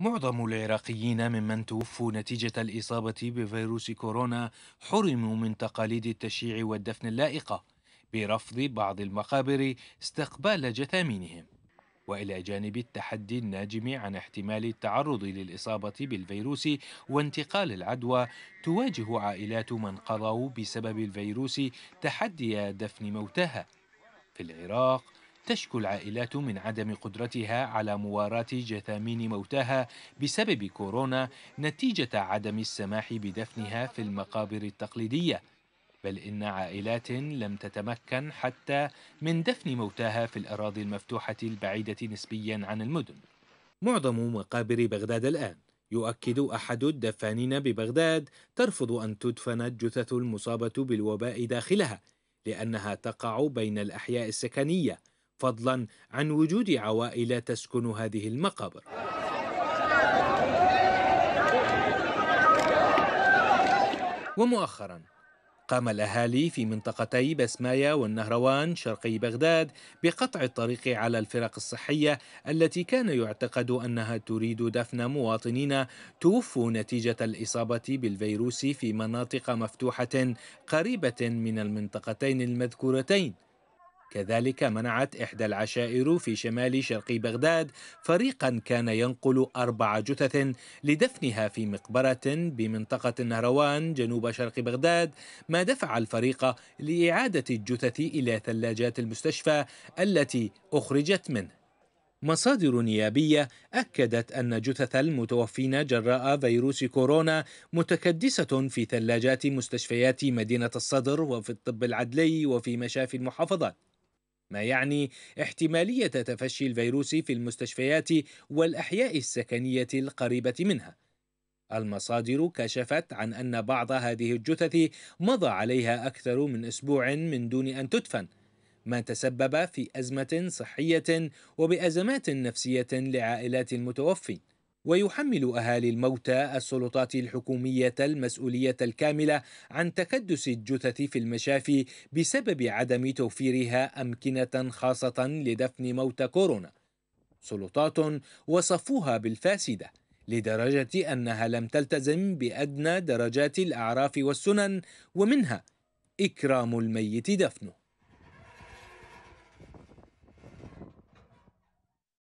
معظم العراقيين ممن توفوا نتيجة الإصابة بفيروس كورونا حرموا من تقاليد التشييع والدفن اللائقة برفض بعض المقابر استقبال جثامينهم وإلى جانب التحدي الناجم عن احتمال التعرض للإصابة بالفيروس وانتقال العدوى تواجه عائلات من قضوا بسبب الفيروس تحدي دفن موتاها في العراق تشكو العائلات من عدم قدرتها على مواراة جثامين موتاها بسبب كورونا نتيجة عدم السماح بدفنها في المقابر التقليدية بل إن عائلات لم تتمكن حتى من دفن موتاها في الأراضي المفتوحة البعيدة نسبيا عن المدن معظم مقابر بغداد الآن يؤكد أحد الدفانين ببغداد ترفض أن تدفن الجثث المصابة بالوباء داخلها لأنها تقع بين الأحياء السكنية فضلا عن وجود عوائل تسكن هذه المقابر ومؤخرا قام الأهالي في منطقتي بسمايا والنهروان شرقي بغداد بقطع الطريق على الفرق الصحية التي كان يعتقد أنها تريد دفن مواطنين توفوا نتيجة الإصابة بالفيروس في مناطق مفتوحة قريبة من المنطقتين المذكورتين كذلك منعت إحدى العشائر في شمال شرق بغداد فريقا كان ينقل أربع جثث لدفنها في مقبرة بمنطقة النهروان جنوب شرق بغداد ما دفع الفريق لإعادة الجثث إلى ثلاجات المستشفى التي أخرجت منه مصادر نيابية أكدت أن جثث المتوفين جراء فيروس كورونا متكدسة في ثلاجات مستشفيات مدينة الصدر وفي الطب العدلي وفي مشافي المحافظات ما يعني احتمالية تفشي الفيروس في المستشفيات والأحياء السكنية القريبة منها. المصادر كشفت عن أن بعض هذه الجثث مضى عليها أكثر من أسبوع من دون أن تدفن، ما تسبب في أزمة صحية وبأزمات نفسية لعائلات المتوفي. ويحمل أهالي الموتى السلطات الحكومية المسؤولية الكاملة عن تكدس الجثث في المشافي بسبب عدم توفيرها أمكنة خاصة لدفن موتى كورونا سلطات وصفوها بالفاسدة لدرجة أنها لم تلتزم بأدنى درجات الأعراف والسنن ومنها إكرام الميت دفنه